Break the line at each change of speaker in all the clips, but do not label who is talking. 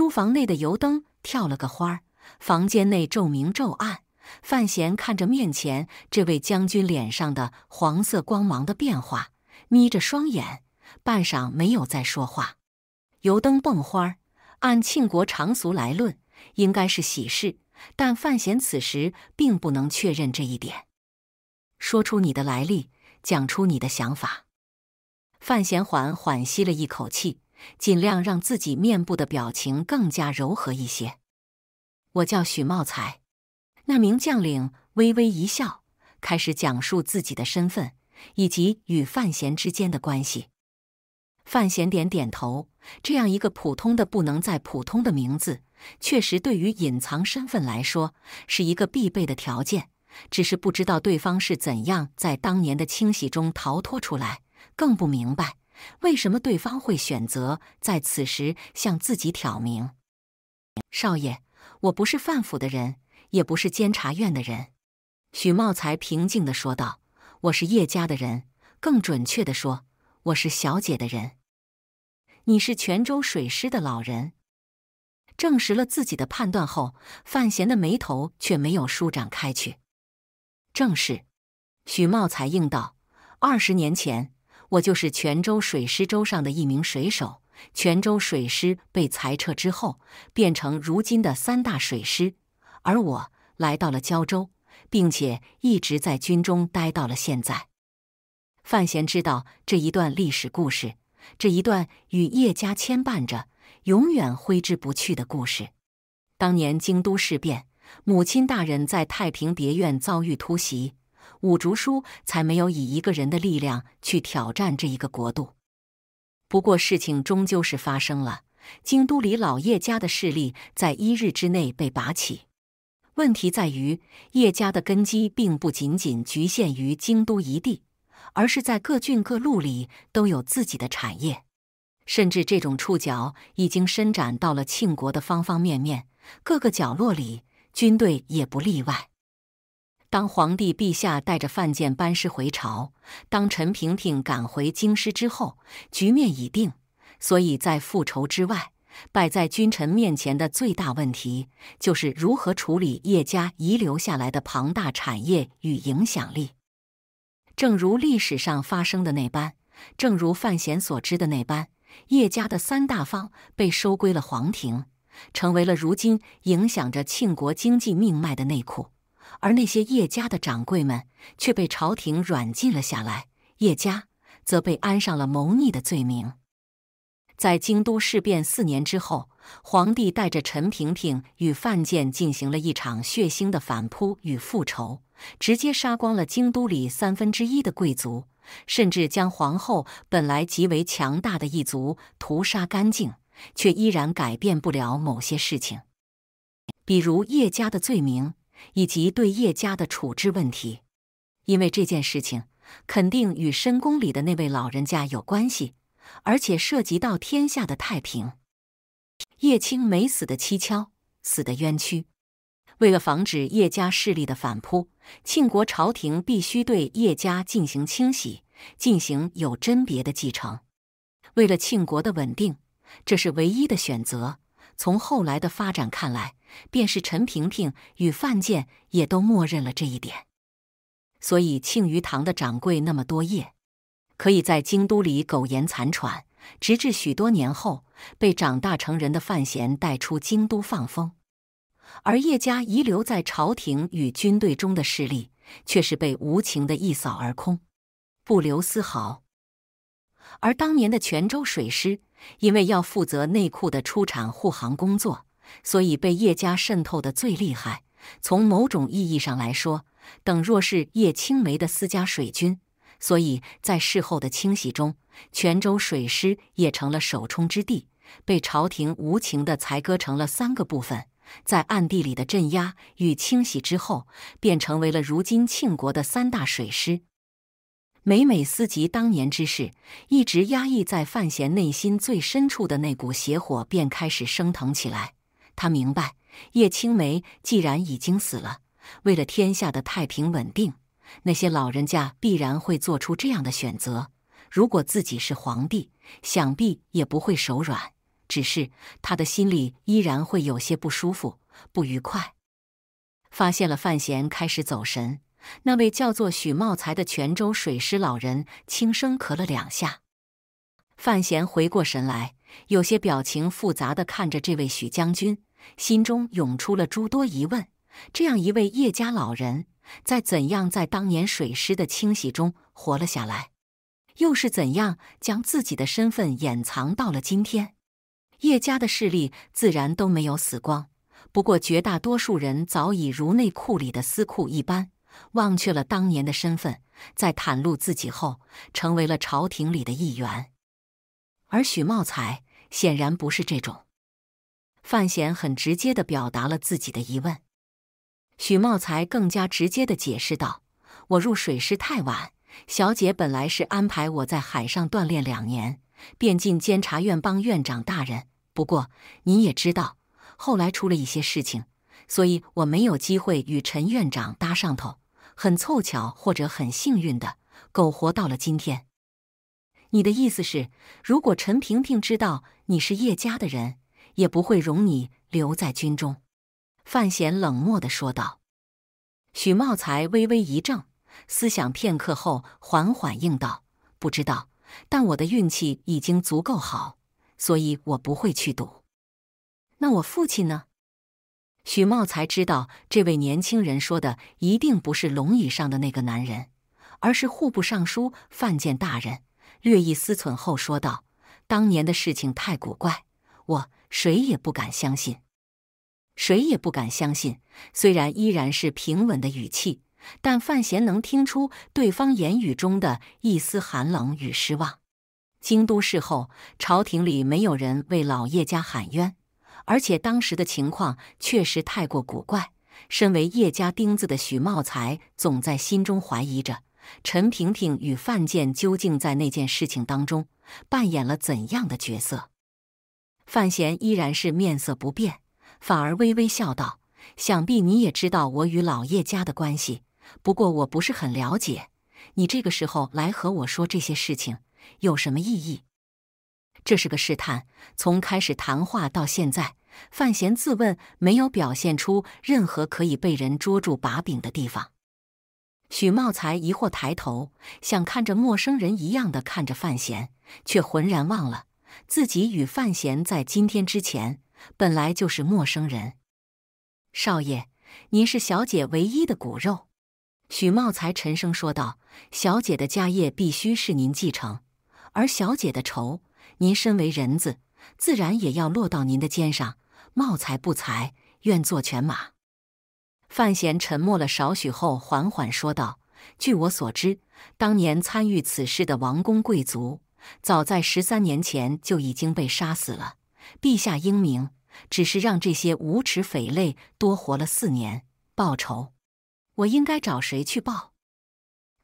书房内的油灯跳了个花儿，房间内骤明骤暗。范闲看着面前这位将军脸上的黄色光芒的变化，眯着双眼，半晌没有再说话。油灯蹦花儿，按庆国常俗来论，应该是喜事，但范闲此时并不能确认这一点。说出你的来历，讲出你的想法。范闲缓缓吸了一口气。尽量让自己面部的表情更加柔和一些。我叫许茂才。那名将领微微一笑，开始讲述自己的身份以及与范闲之间的关系。范闲点点头。这样一个普通的不能再普通的名字，确实对于隐藏身份来说是一个必备的条件。只是不知道对方是怎样在当年的清洗中逃脱出来，更不明白。为什么对方会选择在此时向自己挑明？少爷，我不是范府的人，也不是监察院的人。许茂才平静地说道：“我是叶家的人，更准确地说，我是小姐的人。”你是泉州水师的老人。证实了自己的判断后，范闲的眉头却没有舒展开去。正是，许茂才应道：“二十年前。”我就是泉州水师舟上的一名水手。泉州水师被裁撤之后，变成如今的三大水师，而我来到了胶州，并且一直在军中待到了现在。范闲知道这一段历史故事，这一段与叶家牵绊着、永远挥之不去的故事。当年京都事变，母亲大人在太平别院遭遇突袭。五竹叔才没有以一个人的力量去挑战这一个国度。不过事情终究是发生了，京都里老叶家的势力在一日之内被拔起。问题在于，叶家的根基并不仅仅局限于京都一地，而是在各郡各路里都有自己的产业，甚至这种触角已经伸展到了庆国的方方面面，各个角落里，军队也不例外。当皇帝陛下带着范建班师回朝，当陈平平赶回京师之后，局面已定。所以在复仇之外，摆在君臣面前的最大问题，就是如何处理叶家遗留下来的庞大产业与影响力。正如历史上发生的那般，正如范闲所知的那般，叶家的三大方被收归了皇庭，成为了如今影响着庆国经济命脉的内库。而那些叶家的掌柜们却被朝廷软禁了下来，叶家则被安上了谋逆的罪名。在京都事变四年之后，皇帝带着陈萍萍与范建进行了一场血腥的反扑与复仇，直接杀光了京都里三分之一的贵族，甚至将皇后本来极为强大的一族屠杀干净，却依然改变不了某些事情，比如叶家的罪名。以及对叶家的处置问题，因为这件事情肯定与深宫里的那位老人家有关系，而且涉及到天下的太平。叶青没死的蹊跷，死的冤屈。为了防止叶家势力的反扑，庆国朝廷必须对叶家进行清洗，进行有甄别的继承。为了庆国的稳定，这是唯一的选择。从后来的发展看来，便是陈萍萍与范建也都默认了这一点。所以庆余堂的掌柜那么多夜，可以在京都里苟延残喘，直至许多年后被长大成人的范闲带出京都放风。而叶家遗留在朝廷与军队中的势力，却是被无情的一扫而空，不留丝毫。而当年的泉州水师，因为要负责内库的出产护航工作，所以被叶家渗透的最厉害。从某种意义上来说，等若是叶青梅的私家水军，所以在事后的清洗中，泉州水师也成了首冲之地，被朝廷无情的裁割成了三个部分。在暗地里的镇压与清洗之后，便成为了如今庆国的三大水师。每每思及当年之事，一直压抑在范闲内心最深处的那股邪火便开始升腾起来。他明白，叶青梅既然已经死了，为了天下的太平稳定，那些老人家必然会做出这样的选择。如果自己是皇帝，想必也不会手软。只是他的心里依然会有些不舒服、不愉快。发现了范闲开始走神。那位叫做许茂才的泉州水师老人轻声咳了两下，范闲回过神来，有些表情复杂的看着这位许将军，心中涌出了诸多疑问：这样一位叶家老人，在怎样在当年水师的清洗中活了下来？又是怎样将自己的身份掩藏到了今天？叶家的势力自然都没有死光，不过绝大多数人早已如内库里的私库一般。忘却了当年的身份，在袒露自己后，成为了朝廷里的一员。而许茂才显然不是这种。范闲很直接的表达了自己的疑问，许茂才更加直接的解释道：“我入水师太晚，小姐本来是安排我在海上锻炼两年，便进监察院帮院长大人。不过您也知道，后来出了一些事情，所以我没有机会与陈院长搭上头。”很凑巧，或者很幸运的苟活到了今天。你的意思是，如果陈萍萍知道你是叶家的人，也不会容你留在军中。范闲冷漠的说道。许茂才微微一怔，思想片刻后，缓缓应道：“不知道，但我的运气已经足够好，所以我不会去赌。那我父亲呢？”许茂才知道，这位年轻人说的一定不是龙椅上的那个男人，而是户部尚书范建大人。略一思忖后，说道：“当年的事情太古怪，我谁也不敢相信，谁也不敢相信。”虽然依然是平稳的语气，但范闲能听出对方言语中的一丝寒冷与失望。京都事后，朝廷里没有人为老叶家喊冤。而且当时的情况确实太过古怪。身为叶家钉子的许茂才，总在心中怀疑着陈平平与范建究竟在那件事情当中扮演了怎样的角色。范闲依然是面色不变，反而微微笑道：“想必你也知道我与老叶家的关系，不过我不是很了解。你这个时候来和我说这些事情，有什么意义？这是个试探。从开始谈话到现在。”范闲自问没有表现出任何可以被人捉住把柄的地方。许茂才疑惑抬头，像看着陌生人一样的看着范闲，却浑然忘了自己与范闲在今天之前本来就是陌生人。少爷，您是小姐唯一的骨肉。”许茂才沉声说道，“小姐的家业必须是您继承，而小姐的仇，您身为人子，自然也要落到您的肩上。”茂才不才，愿做犬马。范闲沉默了少许后，缓缓说道：“据我所知，当年参与此事的王公贵族，早在十三年前就已经被杀死了。陛下英明，只是让这些无耻匪类多活了四年。报仇，我应该找谁去报？”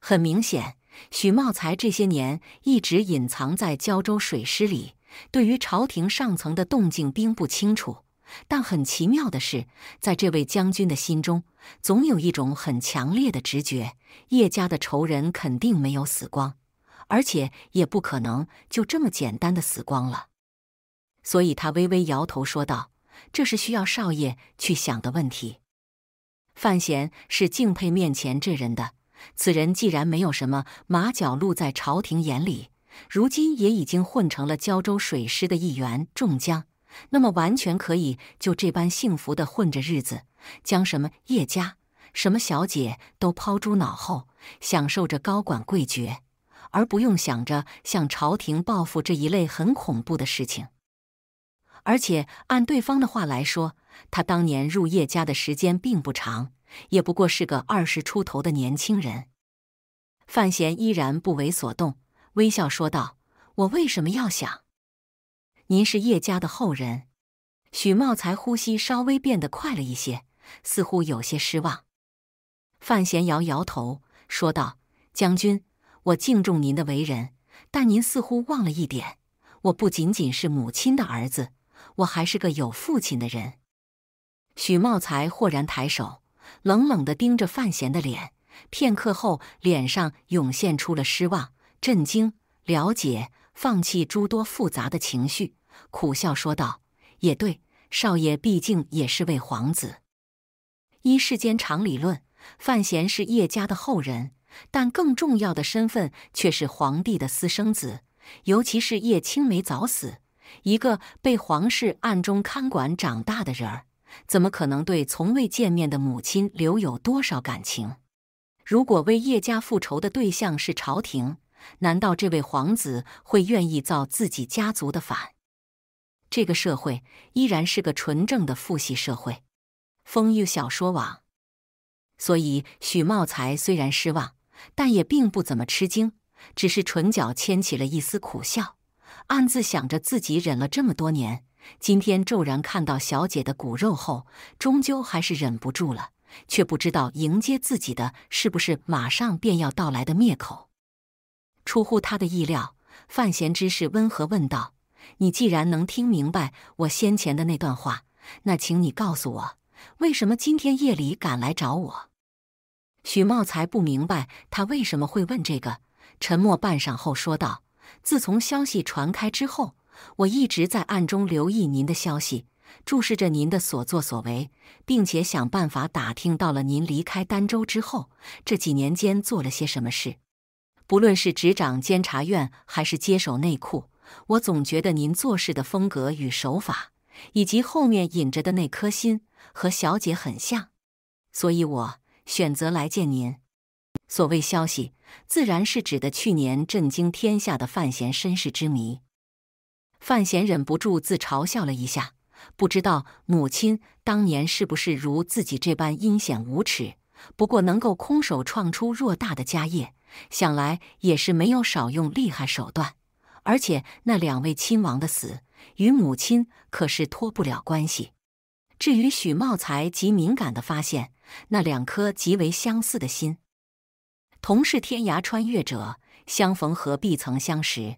很明显，许茂才这些年一直隐藏在胶州水师里，对于朝廷上层的动静并不清楚。但很奇妙的是，在这位将军的心中，总有一种很强烈的直觉：叶家的仇人肯定没有死光，而且也不可能就这么简单的死光了。所以他微微摇头说道：“这是需要少爷去想的问题。”范闲是敬佩面前这人的，此人既然没有什么马脚露在朝廷眼里，如今也已经混成了胶州水师的一员众将。那么完全可以就这般幸福的混着日子，将什么叶家、什么小姐都抛诸脑后，享受着高管贵爵，而不用想着向朝廷报复这一类很恐怖的事情。而且按对方的话来说，他当年入叶家的时间并不长，也不过是个二十出头的年轻人。范闲依然不为所动，微笑说道：“我为什么要想？”您是叶家的后人，许茂才呼吸稍微变得快了一些，似乎有些失望。范闲摇摇头，说道：“将军，我敬重您的为人，但您似乎忘了一点，我不仅仅是母亲的儿子，我还是个有父亲的人。”许茂才豁然抬手，冷冷的盯着范闲的脸，片刻后，脸上涌现出了失望、震惊、了解。放弃诸多复杂的情绪，苦笑说道：“也对，少爷毕竟也是位皇子。依世间常理论，范闲是叶家的后人，但更重要的身份却是皇帝的私生子。尤其是叶青梅早死，一个被皇室暗中看管长大的人儿，怎么可能对从未见面的母亲留有多少感情？如果为叶家复仇的对象是朝廷……”难道这位皇子会愿意造自己家族的反？这个社会依然是个纯正的父系社会。风月小说网，所以许茂才虽然失望，但也并不怎么吃惊，只是唇角牵起了一丝苦笑，暗自想着自己忍了这么多年，今天骤然看到小姐的骨肉后，终究还是忍不住了，却不知道迎接自己的是不是马上便要到来的灭口。出乎他的意料，范闲之是温和问道：“你既然能听明白我先前的那段话，那请你告诉我，为什么今天夜里敢来找我？”许茂才不明白他为什么会问这个，沉默半晌后说道：“自从消息传开之后，我一直在暗中留意您的消息，注视着您的所作所为，并且想办法打听到了您离开儋州之后这几年间做了些什么事。”不论是执掌监察院，还是接手内库，我总觉得您做事的风格与手法，以及后面引着的那颗心，和小姐很像，所以我选择来见您。所谓消息，自然是指的去年震惊天下的范闲身世之谜。范闲忍不住自嘲笑了一下，不知道母亲当年是不是如自己这般阴险无耻，不过能够空手创出偌大的家业。想来也是没有少用厉害手段，而且那两位亲王的死与母亲可是脱不了关系。至于许茂才，极敏感的发现那两颗极为相似的心，同是天涯穿越者，相逢何必曾相识？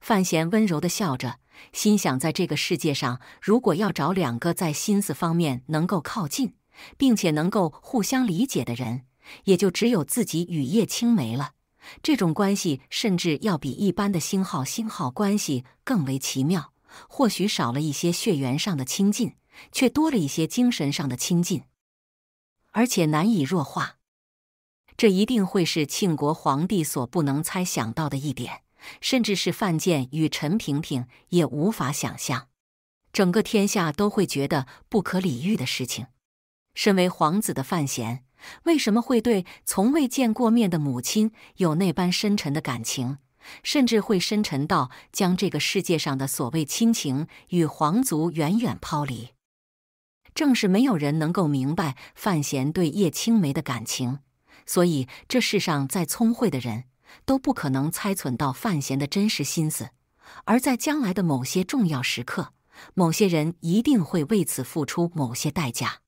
范闲温柔的笑着，心想在这个世界上，如果要找两个在心思方面能够靠近，并且能够互相理解的人。也就只有自己与叶青梅了。这种关系甚至要比一般的星号星号关系更为奇妙。或许少了一些血缘上的亲近，却多了一些精神上的亲近，而且难以弱化。这一定会是庆国皇帝所不能猜想到的一点，甚至是范建与陈萍萍也无法想象。整个天下都会觉得不可理喻的事情。身为皇子的范闲。为什么会对从未见过面的母亲有那般深沉的感情，甚至会深沉到将这个世界上的所谓亲情与皇族远远抛离？正是没有人能够明白范闲对叶青梅的感情，所以这世上再聪慧的人，都不可能猜忖到范闲的真实心思。而在将来的某些重要时刻，某些人一定会为此付出某些代价。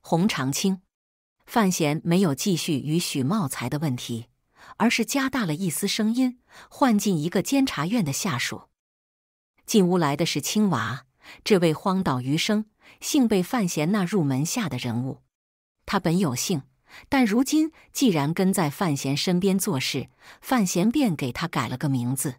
洪长青。范闲没有继续与许茂才的问题，而是加大了一丝声音，唤进一个监察院的下属。进屋来的是青娃，这位荒岛余生、幸被范闲纳入门下的人物。他本有姓，但如今既然跟在范闲身边做事，范闲便给他改了个名字，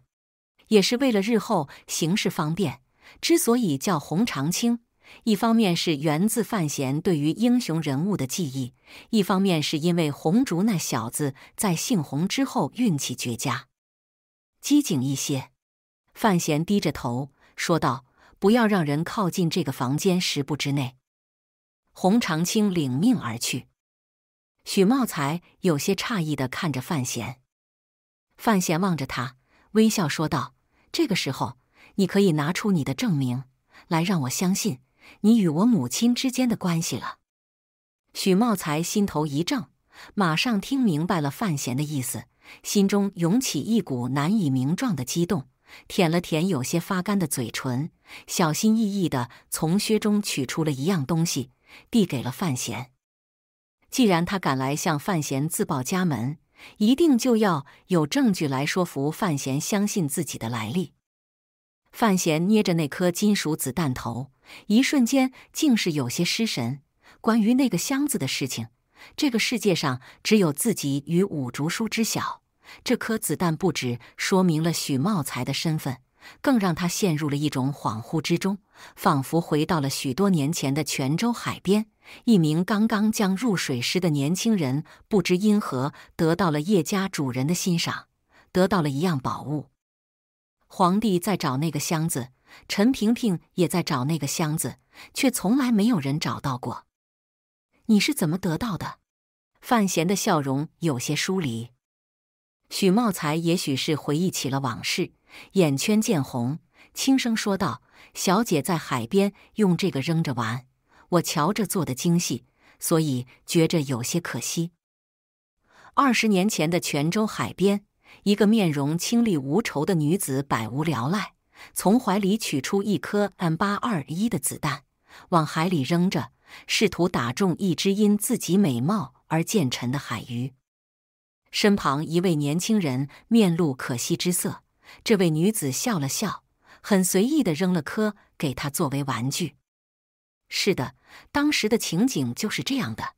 也是为了日后行事方便。之所以叫洪长青。一方面是源自范闲对于英雄人物的记忆，一方面是因为红竹那小子在姓红之后运气绝佳。机警一些，范闲低着头说道：“不要让人靠近这个房间十步之内。”洪长青领命而去。许茂才有些诧异的看着范闲，范闲望着他，微笑说道：“这个时候，你可以拿出你的证明来让我相信。”你与我母亲之间的关系了？许茂才心头一怔，马上听明白了范闲的意思，心中涌起一股难以名状的激动，舔了舔有些发干的嘴唇，小心翼翼的从靴中取出了一样东西，递给了范闲。既然他敢来向范闲自报家门，一定就要有证据来说服范闲相信自己的来历。范闲捏着那颗金属子弹头，一瞬间竟是有些失神。关于那个箱子的事情，这个世界上只有自己与五竹叔知晓。这颗子弹不止说明了许茂才的身份，更让他陷入了一种恍惚之中，仿佛回到了许多年前的泉州海边，一名刚刚将入水时的年轻人，不知因何得到了叶家主人的欣赏，得到了一样宝物。皇帝在找那个箱子，陈萍萍也在找那个箱子，却从来没有人找到过。你是怎么得到的？范闲的笑容有些疏离。许茂才也许是回忆起了往事，眼圈渐红，轻声说道：“小姐在海边用这个扔着玩，我瞧着做的精细，所以觉着有些可惜。”二十年前的泉州海边。一个面容清丽无愁的女子百无聊赖，从怀里取出一颗 M 八二一的子弹，往海里扔着，试图打中一只因自己美貌而渐沉的海鱼。身旁一位年轻人面露可惜之色，这位女子笑了笑，很随意地扔了颗给他作为玩具。是的，当时的情景就是这样的。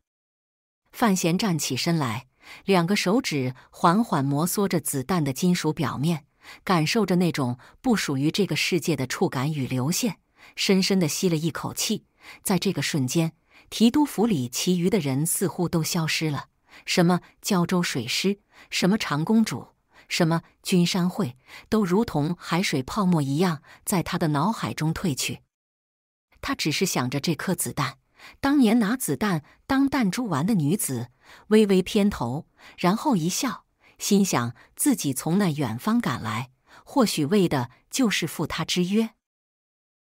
范闲站起身来。两个手指缓缓摩挲着子弹的金属表面，感受着那种不属于这个世界的触感与流线，深深地吸了一口气。在这个瞬间，提督府里其余的人似乎都消失了，什么胶州水师，什么长公主，什么君山会，都如同海水泡沫一样在他的脑海中褪去。他只是想着这颗子弹。当年拿子弹当弹珠玩的女子微微偏头，然后一笑，心想自己从那远方赶来，或许为的就是赴他之约。